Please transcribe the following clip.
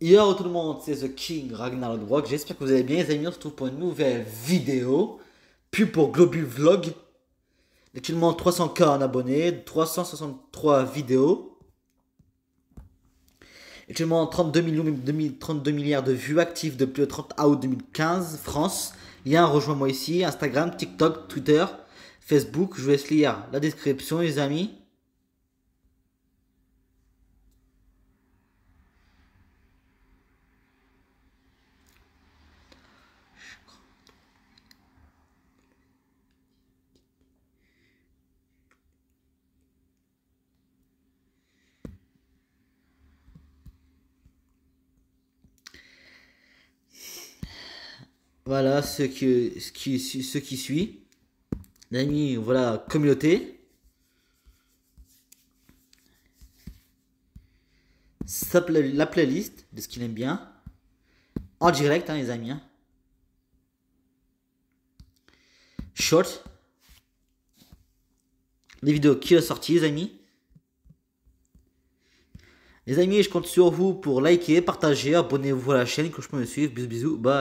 Yo tout le monde, c'est The King Ragnarok, J'espère que vous allez bien les amis, on se retrouve pour une nouvelle vidéo. Puis pour Globu Vlog. Actuellement 300k en abonnés, 363 vidéos. Actuellement 32, millions, 32 milliards de vues actives depuis le 30 août 2015, France. Lien, rejoins-moi ici, Instagram, TikTok, Twitter, Facebook. Je vous laisse lire la description les amis. Voilà ce, ce, qui, ce qui suit. voilà, communauté. la playlist de ce qu'il aime bien. En direct, hein, les amis. Hein. Short. Les vidéos qui ont sorti, les amis. Les amis, je compte sur vous pour liker, partager, abonnez-vous à la chaîne, que je peux me suivre. Bisous, bisous. Bye.